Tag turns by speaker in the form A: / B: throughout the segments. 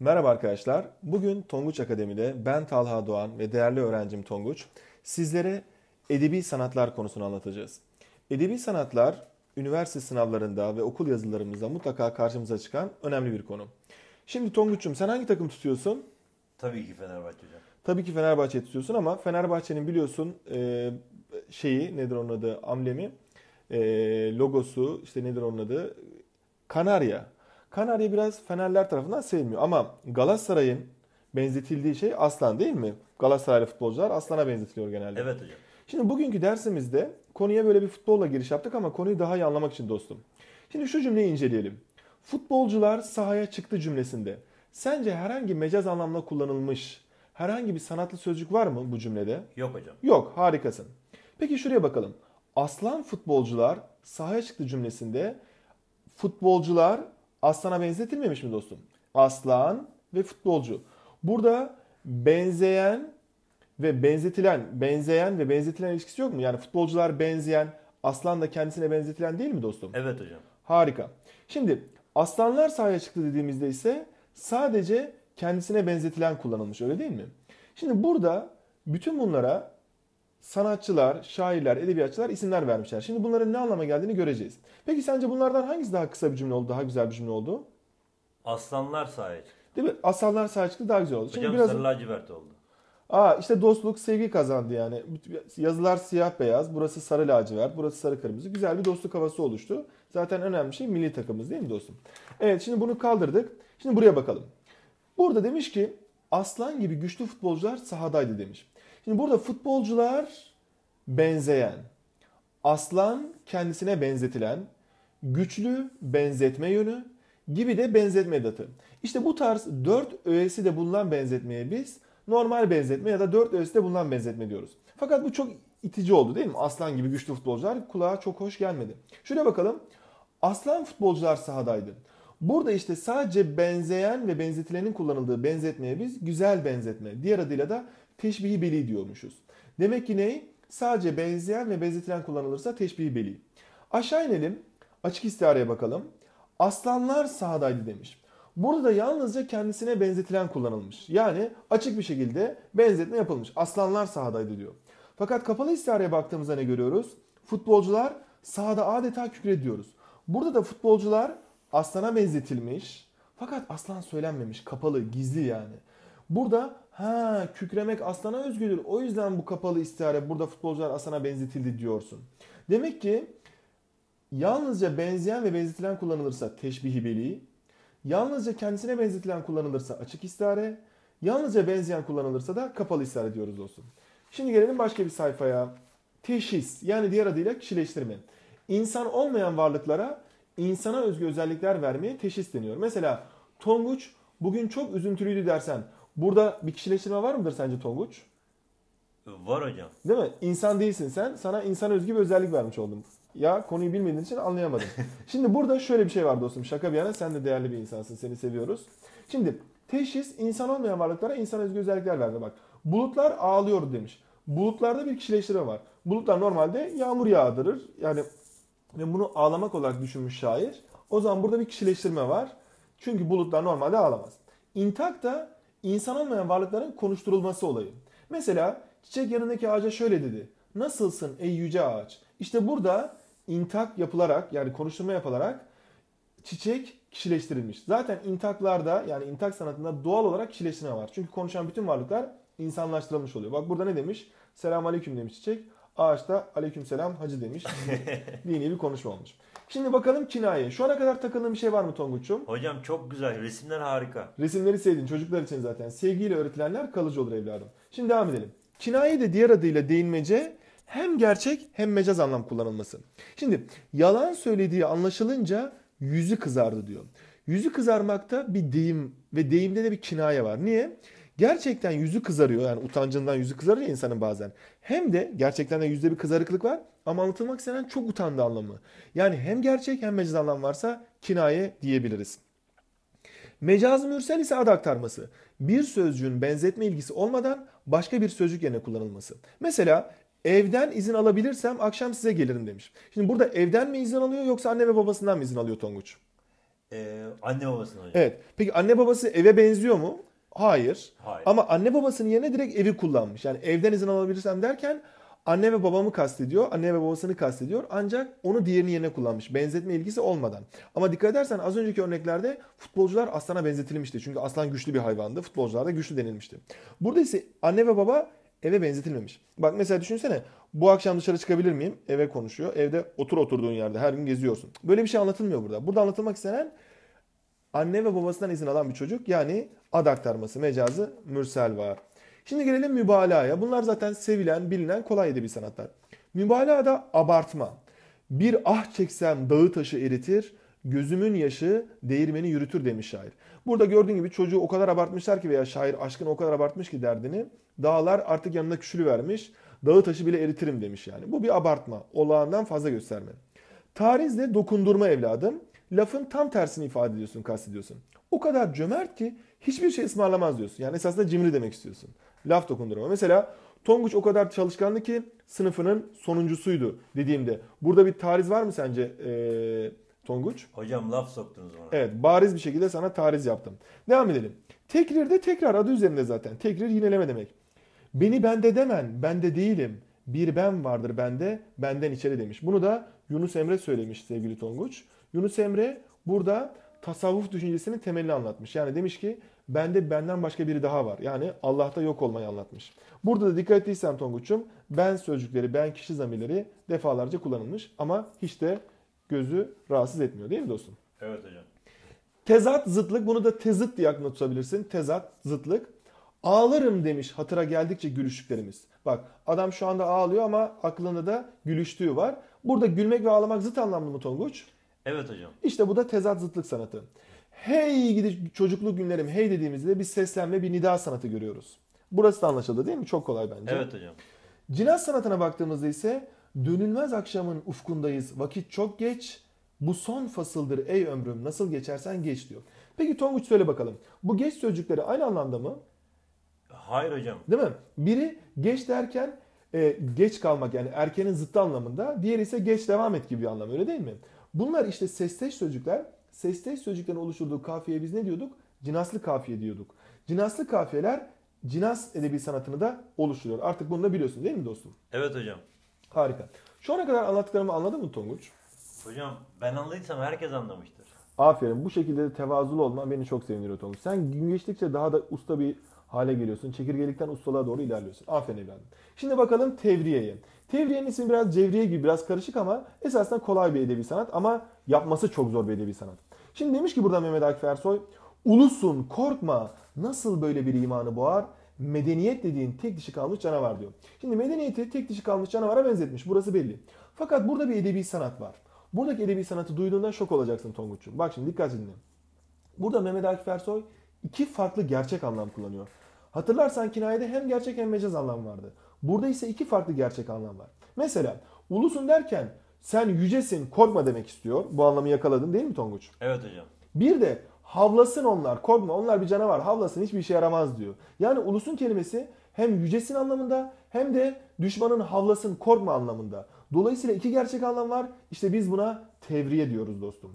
A: Merhaba arkadaşlar. Bugün Tonguç Akademi'de ben Talha Doğan ve değerli öğrencim Tonguç sizlere edebi sanatlar konusunu anlatacağız. Edebi sanatlar üniversite sınavlarında ve okul yazılarımızda mutlaka karşımıza çıkan önemli bir konu. Şimdi Tonguç'um sen hangi takım tutuyorsun? Tabii ki Fenerbahçe Tabii ki Fenerbahçe tutuyorsun ama Fenerbahçe'nin biliyorsun e, şeyi nedir onun adı amblemi e, logosu işte nedir onun adı kanarya Kanarya biraz Fenerler tarafından sevmiyor. Ama Galatasaray'ın benzetildiği şey aslan değil mi? Galatasaraylı futbolcular aslana benzetiliyor genelde. Evet hocam. Şimdi bugünkü dersimizde konuya böyle bir futbolla giriş yaptık ama konuyu daha iyi anlamak için dostum. Şimdi şu cümleyi inceleyelim. Futbolcular sahaya çıktı cümlesinde. Sence herhangi mecaz anlamda kullanılmış herhangi bir sanatlı sözcük var mı bu cümlede? Yok hocam. Yok harikasın. Peki şuraya bakalım. Aslan futbolcular sahaya çıktı cümlesinde futbolcular Aslana benzetilmemiş mi dostum? Aslan ve futbolcu. Burada benzeyen ve benzetilen, benzeyen ve benzetilen ilişkisi yok mu? Yani futbolcular benzeyen, aslan da kendisine benzetilen değil mi dostum? Evet hocam. Harika. Şimdi aslanlar sahaya çıktı dediğimizde ise sadece kendisine benzetilen kullanılmış öyle değil mi? Şimdi burada bütün bunlara sanatçılar, şairler, edebiyatçılar isimler vermişler. Şimdi bunların ne anlama geldiğini göreceğiz. Peki sence bunlardan hangisi daha kısa bir cümle oldu, daha güzel bir cümle oldu? Aslanlar sahip. Değil mi? Aslanlar sahip daha güzel oldu. Hocam Şimdi biraz... sarı lacivert oldu. Aa işte dostluk sevgi kazandı yani. Yazılar siyah beyaz, burası sarı lacivert, burası sarı kırmızı. Güzel bir dostluk havası oluştu. Zaten önemli şey milli takımız değil mi dostum? Evet şimdi bunu kaldırdık. Şimdi buraya bakalım. Burada demiş ki aslan gibi güçlü futbolcular sahadaydı demiş. Şimdi burada futbolcular benzeyen, aslan kendisine benzetilen, güçlü benzetme yönü gibi de benzetme datı İşte bu tarz 4 öğesi de bulunan benzetmeye biz normal benzetme ya da 4 öğesi de bulunan benzetme diyoruz. Fakat bu çok itici oldu değil mi? Aslan gibi güçlü futbolcular kulağa çok hoş gelmedi. şuraya bakalım. Aslan futbolcular sahadaydı. Burada işte sadece benzeyen ve benzetilenin kullanıldığı benzetmeye biz güzel benzetme, diğer adıyla da teşbihi beli diyormuşuz. Demek ki ne? Sadece benzeyen ve benzetilen kullanılırsa teşbihi beli. Aşağı inelim. Açık istihareye bakalım. Aslanlar sahadaydı demiş. Burada yalnızca kendisine benzetilen kullanılmış. Yani açık bir şekilde benzetme yapılmış. Aslanlar sahadaydı diyor. Fakat kapalı istihareye baktığımızda ne görüyoruz? Futbolcular sahada adeta diyoruz. Burada da futbolcular aslana benzetilmiş. Fakat aslan söylenmemiş. Kapalı, gizli yani. Burada Ha kükremek aslana özgüdür. O yüzden bu kapalı istihare burada futbolcular aslana benzetildi diyorsun. Demek ki yalnızca benzeyen ve benzetilen kullanılırsa teşbihi beli, yalnızca kendisine benzetilen kullanılırsa açık istihare, yalnızca benzeyen kullanılırsa da kapalı istihare diyoruz olsun. Şimdi gelelim başka bir sayfaya. Teşhis yani diğer adıyla kişileştirme. İnsan olmayan varlıklara insana özgü özellikler vermeye teşhis deniyor. Mesela Tonguç bugün çok üzüntülüydü dersen Burada bir kişileştirme var mıdır sence Tonguç? Var hocam. Değil mi? İnsan değilsin sen. Sana insan özgü bir özellik vermiş oldum. Ya konuyu bilmediğin için anlayamadım. Şimdi burada şöyle bir şey var dostum. Şaka bir yana sen de değerli bir insansın. Seni seviyoruz. Şimdi teşhis insan olmayan varlıklara insan özgü özellikler verdi. Bak bulutlar ağlıyor demiş. Bulutlarda bir kişileştirme var. Bulutlar normalde yağmur yağdırır. Yani ve bunu ağlamak olarak düşünmüş şair. O zaman burada bir kişileştirme var. Çünkü bulutlar normalde ağlamaz. İntak da insan olmayan varlıkların konuşturulması olayı. Mesela çiçek yanındaki ağaca şöyle dedi. Nasılsın ey yüce ağaç? İşte burada intak yapılarak yani konuşturma yapılarak çiçek kişileştirilmiş. Zaten intaklarda yani intak sanatında doğal olarak kişileştirme var. Çünkü konuşan bütün varlıklar insanlaştırılmış oluyor. Bak burada ne demiş? Selam aleyküm demiş çiçek. Ağaçta aleykümselam hacı demiş. Dini bir konuşma olmuş. Şimdi bakalım kinaye. Şu ana kadar takıldığın bir şey var mı Tonguç'um? Hocam çok güzel. Resimler harika. Resimleri sevdin. Çocuklar için zaten. Sevgiyle öğretilenler kalıcı olur evladım. Şimdi devam edelim. Kinaye de diğer adıyla değinmece hem gerçek hem mecaz anlam kullanılması. Şimdi yalan söylediği anlaşılınca yüzü kızardı diyor. Yüzü kızarmakta bir deyim ve deyimde de bir kinaye var. Niye? gerçekten yüzü kızarıyor. Yani utancından yüzü kızarıyor insanın bazen. Hem de gerçekten de yüzde bir kızarıklık var ama anlatılmak istenen çok utandı anlamı. Yani hem gerçek hem mecaz anlam varsa kinaye diyebiliriz. Mecaz mürsel ise ad aktarması. Bir sözcüğün benzetme ilgisi olmadan başka bir sözcük yerine kullanılması. Mesela evden izin alabilirsem akşam size gelirim demiş. Şimdi burada evden mi izin alıyor yoksa anne ve babasından mı izin alıyor Tonguç? Ee, anne babasından. Evet. Peki anne babası eve benziyor mu? Hayır. Hayır. Ama anne babasının yerine direkt evi kullanmış. Yani evden izin alabilirsem derken anne ve babamı kastediyor, anne ve babasını kastediyor ancak onu diğerinin yerine kullanmış. Benzetme ilgisi olmadan. Ama dikkat edersen az önceki örneklerde futbolcular aslana benzetilmişti. Çünkü aslan güçlü bir hayvandı, futbolcular da güçlü denilmişti. Burada ise anne ve baba eve benzetilmemiş. Bak mesela düşünsene bu akşam dışarı çıkabilir miyim? Eve konuşuyor. Evde otur oturduğun yerde her gün geziyorsun. Böyle bir şey anlatılmıyor burada. Burada anlatılmak istenen anne ve babasından izin alan bir çocuk yani ad aktarması mecazı mürsel var. Şimdi gelelim mübalağaya. Bunlar zaten sevilen, bilinen kolay edebi sanatlar. Mübalağa da abartma. Bir ah çeksem dağı taşı eritir, gözümün yaşı değirmeni yürütür demiş şair. Burada gördüğün gibi çocuğu o kadar abartmışlar ki veya şair aşkını o kadar abartmış ki derdini. Dağlar artık yanına küçülü vermiş. Dağı taşı bile eritirim demiş yani. Bu bir abartma. Olağandan fazla gösterme. Tariz dokundurma evladım lafın tam tersini ifade ediyorsun, kastediyorsun. O kadar cömert ki hiçbir şey ısmarlamaz diyorsun. Yani esasında cimri demek istiyorsun. Laf dokundurma. Mesela Tonguç o kadar çalışkandı ki sınıfının sonuncusuydu dediğimde. Burada bir tariz var mı sence e, Tonguç? Hocam laf soktunuz ona. Evet bariz bir şekilde sana tariz yaptım. Devam edelim. Tekrir de tekrar adı üzerinde zaten. Tekrir yineleme demek. Beni bende demen, bende değilim. Bir ben vardır bende, benden içeri demiş. Bunu da Yunus Emre söylemiş sevgili Tonguç. Yunus Emre burada tasavvuf düşüncesini temelli anlatmış. Yani demiş ki bende benden başka biri daha var. Yani Allah'ta yok olmayı anlatmış. Burada da dikkat ettiysem Tonguç'um ben sözcükleri, ben kişi zamirleri defalarca kullanılmış. Ama hiç de gözü rahatsız etmiyor değil mi dostum? Evet hocam. Tezat, zıtlık. Bunu da tezıt diye aklına tutabilirsin. Tezat, zıtlık. Ağlarım demiş hatıra geldikçe gülüştüklerimiz. Bak adam şu anda ağlıyor ama aklında da gülüştüğü var. Burada gülmek ve ağlamak zıt anlamlı mı Tonguç? Evet hocam. İşte bu da tezat zıtlık sanatı. Hey gidi çocukluk günlerim hey dediğimizde bir seslenme bir nida sanatı görüyoruz. Burası da anlaşıldı değil mi? Çok kolay bence. Evet hocam. Cinaz sanatına baktığımızda ise dönülmez akşamın ufkundayız. Vakit çok geç. Bu son fasıldır ey ömrüm nasıl geçersen geç diyor. Peki Tonguç söyle bakalım. Bu geç sözcükleri aynı anlamda mı? Hayır hocam. Değil mi? Biri geç derken e, geç kalmak yani erkenin zıttı anlamında. Diğeri ise geç devam et gibi bir anlam öyle değil mi? Bunlar işte sesteş sözcükler. Sesteş sözcüklerin oluşturduğu kafiyeye biz ne diyorduk? Cinaslı kafiye diyorduk. Cinaslı kafiyeler cinas edebi sanatını da oluşturuyor. Artık bunu da biliyorsun değil mi dostum? Evet hocam. Harika. Şu ana kadar anlattıklarımı anladın mı Tonguç? Hocam ben anladıysam herkes anlamıştır. Aferin. Bu şekilde de tevazulu olman beni çok sevindiriyor Tonguç. Sen gün geçtikçe daha da usta bir hale geliyorsun. Çekirgelikten ustalığa doğru ilerliyorsun. Aferin evladım. Şimdi bakalım tevriyeye. Tevriyenin ismi biraz cevriye gibi biraz karışık ama esasında kolay bir edebi sanat ama yapması çok zor bir edebi sanat. Şimdi demiş ki burada Mehmet Akif Ersoy, ulusun korkma nasıl böyle bir imanı boğar? Medeniyet dediğin tek dişi kalmış canavar diyor. Şimdi medeniyeti tek dişi kalmış canavara benzetmiş. Burası belli. Fakat burada bir edebi sanat var. Buradaki edebi sanatı duyduğunda şok olacaksın Tonguç'um. Bak şimdi dikkat dinle. Burada Mehmet Akif Ersoy iki farklı gerçek anlam kullanıyor. Hatırlarsan kinayede hem gerçek hem mecaz anlam vardı. Burada ise iki farklı gerçek anlam var. Mesela ulusun derken sen yücesin korkma demek istiyor. Bu anlamı yakaladın değil mi Tonguç? Evet hocam. Bir de havlasın onlar korkma onlar bir canavar havlasın hiçbir işe yaramaz diyor. Yani ulusun kelimesi hem yücesin anlamında hem de düşmanın havlasın korkma anlamında. Dolayısıyla iki gerçek anlam var. İşte biz buna tevriye diyoruz dostum.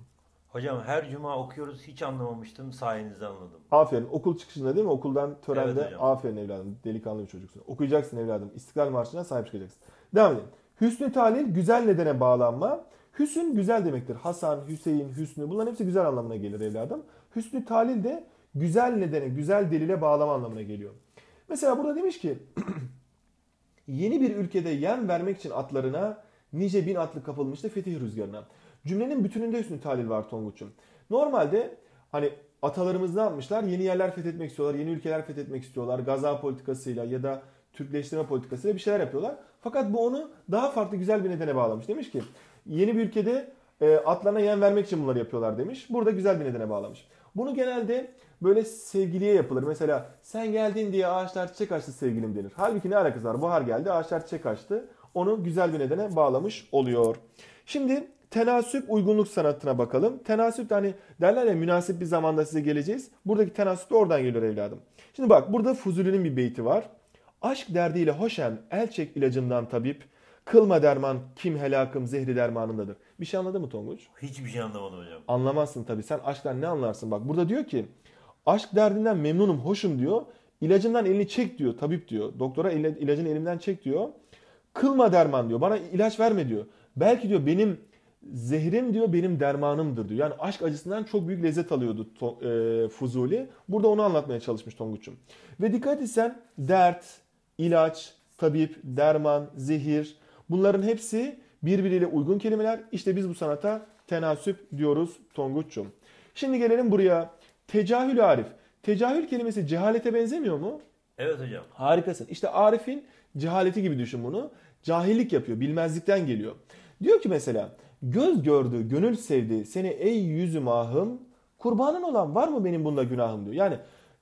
A: Hocam her cuma okuyoruz hiç anlamamıştım sayenizde anladım. Aferin okul çıkışında değil mi okuldan törende evet, hocam. aferin evladım delikanlı bir çocuksun. Okuyacaksın evladım İstiklal Marşı'na sahip çıkacaksın. Devam edelim. Hüsnü talil güzel nedene bağlanma. Hüsün güzel demektir. Hasan, Hüseyin, Hüsnü bunların hepsi güzel anlamına gelir evladım. Hüsnü talil de güzel nedene, güzel delile bağlama anlamına geliyor. Mesela burada demiş ki yeni bir ülkede yem vermek için atlarına nice bin atlı kapılmıştı fetih rüzgarına. Cümlenin bütününde hüsnü talil var Tonguç'un. Normalde hani atalarımız ne yapmışlar? Yeni yerler fethetmek istiyorlar, yeni ülkeler fethetmek istiyorlar. Gaza politikasıyla ya da Türkleştirme politikasıyla bir şeyler yapıyorlar. Fakat bu onu daha farklı güzel bir nedene bağlamış. Demiş ki yeni bir ülkede e, atlarına yem vermek için bunları yapıyorlar demiş. Burada güzel bir nedene bağlamış. Bunu genelde böyle sevgiliye yapılır. Mesela sen geldin diye ağaçlar çiçek açtı sevgilim denir. Halbuki ne alakası var? Bahar geldi ağaçlar çiçek açtı. Onu güzel bir nedene bağlamış oluyor. Şimdi Tenasüp uygunluk sanatına bakalım. Tenasüp de hani derler ya münasip bir zamanda size geleceğiz. Buradaki tenasüp de oradan geliyor evladım. Şimdi bak burada Fuzuli'nin bir beyti var. Aşk derdiyle hoşem çek ilacından tabip. Kılma derman kim helakım zehri dermanındadır. Bir şey anladın mı Tonguç? Hiçbir şey anlamadım hocam. Anlamazsın tabii. Sen aşktan ne anlarsın? Bak burada diyor ki aşk derdinden memnunum, hoşum diyor. İlacından elini çek diyor tabip diyor. Doktora ilacını elimden çek diyor. Kılma derman diyor. Bana ilaç verme diyor. Belki diyor benim zehrim diyor benim dermanımdır diyor. Yani aşk acısından çok büyük lezzet alıyordu e, Fuzuli. Burada onu anlatmaya çalışmış Tonguç'um. Ve dikkat etsen dert, ilaç, tabip, derman, zehir bunların hepsi birbiriyle uygun kelimeler. İşte biz bu sanata tenasüp diyoruz Tonguç'um. Şimdi gelelim buraya. Tecahül Arif. Tecahül kelimesi cehalete benzemiyor mu? Evet hocam. Harikasın. İşte Arif'in cehaleti gibi düşün bunu. Cahillik yapıyor, bilmezlikten geliyor. Diyor ki mesela göz gördü, gönül sevdi. Seni ey yüzüm ahım kurbanın olan var mı benim bunda günahım diyor. Yani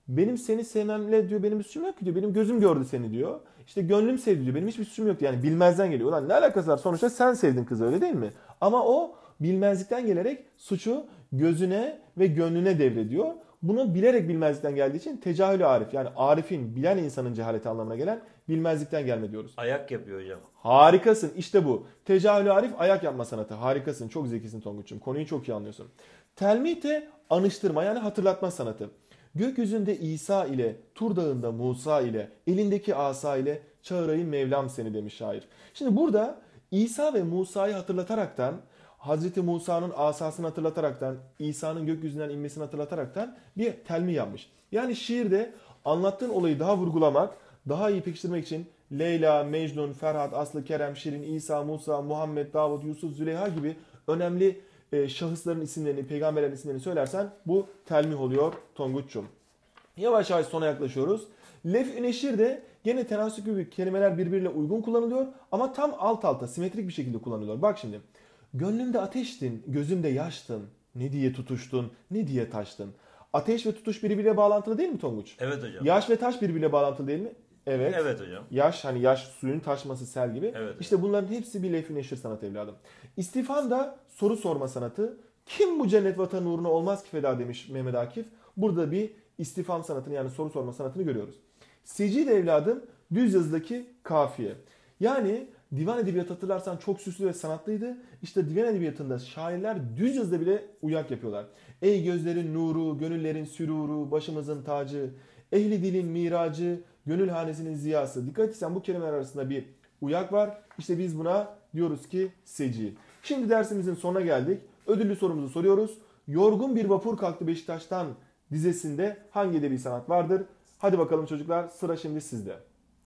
A: benim seni sevmemle diyor benim bir suçum yok ki diyor. Benim gözüm gördü seni diyor. İşte gönlüm sevdi diyor. Benim hiçbir suçum yok. diyor. Yani bilmezden geliyor. Ulan ne alakası var? Sonuçta sen sevdin kızı öyle değil mi? Ama o bilmezlikten gelerek suçu gözüne ve gönlüne devrediyor. Bunu bilerek bilmezlikten geldiği için tecahülü arif yani arifin bilen insanın cehaleti anlamına gelen bilmezlikten gelme diyoruz. Ayak yapıyor hocam. Harikasın işte bu. Tecahül arif ayak yapma sanatı. Harikasın çok zekisin Tonguç'um. Konuyu çok iyi anlıyorsun. Telmite anıştırma yani hatırlatma sanatı. Gökyüzünde İsa ile, Tur Dağı'nda Musa ile, elindeki asa ile çağırayım Mevlam seni demiş şair. Şimdi burada İsa ve Musa'yı hatırlataraktan Hazreti Musa'nın asasını hatırlataraktan, İsa'nın gökyüzünden inmesini hatırlataraktan bir telmi yapmış. Yani şiirde anlattığın olayı daha vurgulamak, daha iyi pekiştirmek için Leyla, Mecnun, Ferhat, Aslı, Kerem, Şirin, İsa, Musa, Muhammed, Davut, Yusuf, Züleyha gibi önemli e, şahısların isimlerini, peygamberlerin isimlerini söylersen bu telmih oluyor Tonguç'cum. Yavaş yavaş sona yaklaşıyoruz. lef Üneşir de gene tenasük gibi kelimeler birbiriyle uygun kullanılıyor ama tam alt alta simetrik bir şekilde kullanılıyor. Bak şimdi. Gönlümde ateştin, gözümde yaştın. Ne diye tutuştun, ne diye taştın. Ateş ve tutuş birbiriyle bağlantılı değil mi Tonguç? Evet hocam. Yaş ve taş birbiriyle bağlantılı değil mi? Evet. Evet hocam. Yaş hani yaş suyun taşması sel gibi. Evet. İşte bunların hepsi bir leyfi neşir sanat evladım. İstifan da soru sorma sanatı. Kim bu cennet vatanın uğruna olmaz ki feda demiş Mehmet Akif. Burada bir istifam sanatını yani soru sorma sanatını görüyoruz. Secil evladım düz yazıdaki kafiye. Yani divan edebiyatı hatırlarsan çok süslü ve sanatlıydı. İşte divan edebiyatında şairler düz yazıda bile uyak yapıyorlar. Ey gözlerin nuru, gönüllerin süruru, başımızın tacı, ehli dilin miracı, Gönül hanesinin ziyası. Dikkat etsen bu kelimeler arasında bir uyak var. İşte biz buna diyoruz ki seci. Şimdi dersimizin sonuna geldik. Ödüllü sorumuzu soruyoruz. Yorgun bir vapur kalktı Beşiktaş'tan dizesinde hangi edebi sanat vardır? Hadi bakalım çocuklar sıra şimdi sizde.